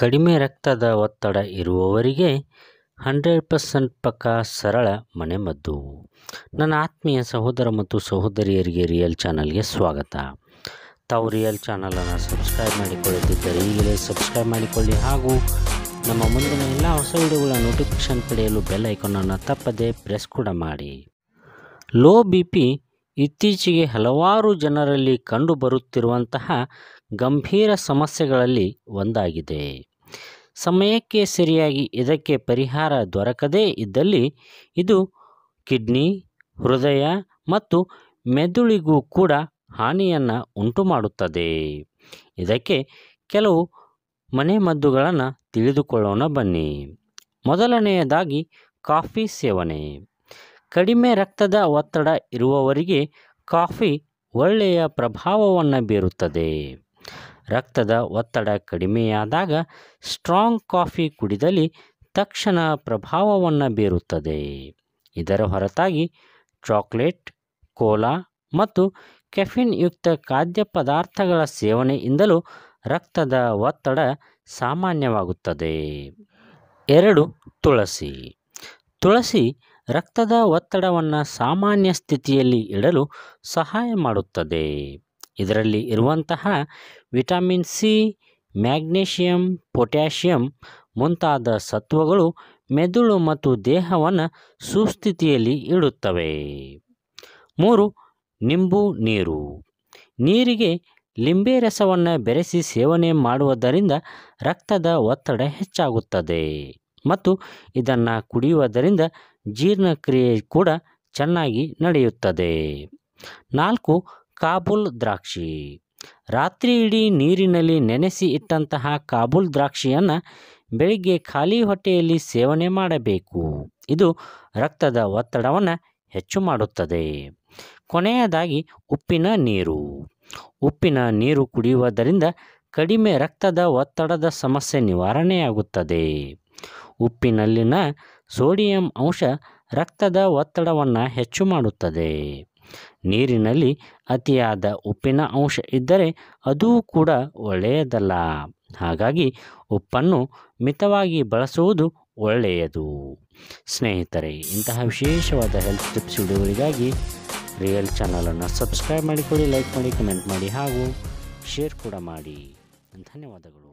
ಕಡಿಮೆ ರಕ್ತದ ಒತ್ತಡ ಇರುವವರಿಗೆ ಹಂಡ್ರೆಡ್ ಪರ್ಸೆಂಟ್ ಪಕ್ಕ ಸರಳ ಮನೆಮದ್ದು ನನ್ನ ಆತ್ಮೀಯ ಸಹೋದರ ಮತ್ತು ಸಹೋದರಿಯರಿಗೆ ರಿಯಲ್ ಚಾನಲ್ಗೆ ಸ್ವಾಗತ ತಾವು ರಿಯಲ್ ಚಾನಲನ್ನು ಸಬ್ಸ್ಕ್ರೈಬ್ ಮಾಡಿಕೊಳ್ಳುತ್ತಿದ್ದರೆ ಈಗಲೇ ಸಬ್ಸ್ಕ್ರೈಬ್ ಮಾಡಿಕೊಳ್ಳಿ ಹಾಗೂ ನಮ್ಮ ಮುಂದಿನ ಎಲ್ಲ ಹೊಸ ವಿಡಿಯೋಗಳ ನೋಟಿಫಿಕೇಷನ್ ಪಡೆಯಲು ಬೆಲ್ ಐಕಾನನ್ನು ತಪ್ಪದೆ ಪ್ರೆಸ್ ಕೂಡ ಮಾಡಿ ಲೋ ಬಿ ಪಿ ಇತ್ತೀಚೆಗೆ ಹಲವಾರು ಜನರಲ್ಲಿ ಕಂಡುಬರುತ್ತಿರುವಂತಹ ಗಂಭೀರ ಸಮಸ್ಯೆಗಳಲ್ಲಿ ಒಂದಾಗಿದೆ ಸಮಯಕ್ಕೆ ಸರಿಯಾಗಿ ಇದಕ್ಕೆ ಪರಿಹಾರ ದೊರಕದೇ ಇದ್ದಲ್ಲಿ ಇದು ಕಿಡ್ನಿ ಹೃದಯ ಮತ್ತು ಮೆದುಳಿಗೂ ಕೂಡ ಹಾನಿಯನ್ನು ಉಂಟು ಮಾಡುತ್ತದೆ ಇದಕ್ಕೆ ಕೆಲವು ಮನೆಮದ್ದುಗಳನ್ನು ತಿಳಿದುಕೊಳ್ಳೋಣ ಬನ್ನಿ ಮೊದಲನೆಯದಾಗಿ ಕಾಫಿ ಸೇವನೆ ಕಡಿಮೆ ರಕ್ತದ ಒತ್ತಡ ಇರುವವರಿಗೆ ಕಾಫಿ ಒಳ್ಳೆಯ ಪ್ರಭಾವವನ್ನು ಬೀರುತ್ತದೆ ರಕ್ತದ ಒತ್ತಡ ಕಡಿಮೆಯಾದಾಗ ಸ್ಟ್ರಾಂಗ್ ಕಾಫಿ ಕುಡಿದಲ್ಲಿ ತಕ್ಷಣ ಪ್ರಭಾವವನ್ನು ಬೀರುತ್ತದೆ ಇದರ ಹೊರತಾಗಿ ಚಾಕ್ಲೇಟ್ ಕೋಲಾ ಮತ್ತು ಕೆಫಿನ್ ಯುಕ್ತ ಖಾದ್ಯ ಪದಾರ್ಥಗಳ ಸೇವನೆಯಿಂದಲೂ ರಕ್ತದ ಒತ್ತಡ ಸಾಮಾನ್ಯವಾಗುತ್ತದೆ ಎರಡು ತುಳಸಿ ತುಳಸಿ ರಕ್ತದ ಒತ್ತಡವನ್ನು ಸಾಮಾನ್ಯ ಸ್ಥಿತಿಯಲ್ಲಿ ಇಡಲು ಸಹಾಯ ಮಾಡುತ್ತದೆ ಇದರಲ್ಲಿ ಇರುವಂತಹ ವಿಟಮಿನ್ ಸಿ ಮ್ಯಾಗ್ನೇಷಿಯಂ ಪೊಟ್ಯಾಷಿಯಂ ಮುಂತಾದ ಸತ್ವಗಳು ಮೆದುಳು ಮತ್ತು ದೇಹವನ್ನು ಸುಸ್ಥಿತಿಯಲ್ಲಿ ಇಡುತ್ತವೆ ಮೂರು ನಿಂಬು ನೀರು ನೀರಿಗೆ ಲಿಂಬೆ ರಸವನ್ನು ಬೆರೆಸಿ ಸೇವನೆ ಮಾಡುವುದರಿಂದ ರಕ್ತದ ಒತ್ತಡ ಹೆಚ್ಚಾಗುತ್ತದೆ ಮತ್ತು ಇದನ್ನು ಕುಡಿಯುವುದರಿಂದ ಜೀರ್ಣಕ್ರಿಯೆ ಕೂಡ ಚೆನ್ನಾಗಿ ನಡೆಯುತ್ತದೆ ನಾಲ್ಕು ಕಾಬೂಲ್ ದ್ರಾಕ್ಷಿ ರಾತ್ರಿ ಇಡೀ ನೀರಿನಲ್ಲಿ ನೆನೆಸಿ ಇಟ್ಟಂತಹ ಕಾಬೂಲ್ ದ್ರಾಕ್ಷಿಯನ್ನು ಬೆಳಿಗ್ಗೆ ಖಾಲಿ ಹೊಟ್ಟೆಯಲ್ಲಿ ಸೇವನೆ ಮಾಡಬೇಕು ಇದು ರಕ್ತದ ಒತ್ತಡವನ್ನು ಹೆಚ್ಚು ಮಾಡುತ್ತದೆ ಕೊನೆಯದಾಗಿ ಉಪ್ಪಿನ ನೀರು ಉಪ್ಪಿನ ನೀರು ಕುಡಿಯುವುದರಿಂದ ಕಡಿಮೆ ರಕ್ತದ ಒತ್ತಡದ ಸಮಸ್ಯೆ ನಿವಾರಣೆಯಾಗುತ್ತದೆ ಉಪ್ಪಿನಲ್ಲಿನ ಸೋಡಿಯಂ ಅಂಶ ರಕ್ತದ ಒತ್ತಡವನ್ನು ಹೆಚ್ಚು ಮಾಡುತ್ತದೆ ನೀರಿನಲ್ಲಿ ಅತಿಯಾದ ಉಪ್ಪಿನ ಅಂಶ ಇದ್ದರೆ ಅದೂ ಕೂಡ ಒಳ್ಳೆಯದಲ್ಲ ಹಾಗಾಗಿ ಉಪ್ಪನ್ನು ಮಿತವಾಗಿ ಬಳಸುವುದು ಒಳ್ಳೆಯದು ಸ್ನೇಹಿತರೆ ಇಂತಹ ವಿಶೇಷವಾದ ಹೆಲ್ತ್ ಟಿಪ್ಸ್ ವಿಡಿಯೋಗಳಿಗಾಗಿ ರಿಯಲ್ ಚಾನಲನ್ನು ಸಬ್ಸ್ಕ್ರೈಬ್ ಮಾಡಿಕೊಳ್ಳಿ ಲೈಕ್ ಮಾಡಿ ಕಮೆಂಟ್ ಮಾಡಿ ಹಾಗೂ ಶೇರ್ ಕೂಡ ಮಾಡಿ ಧನ್ಯವಾದಗಳು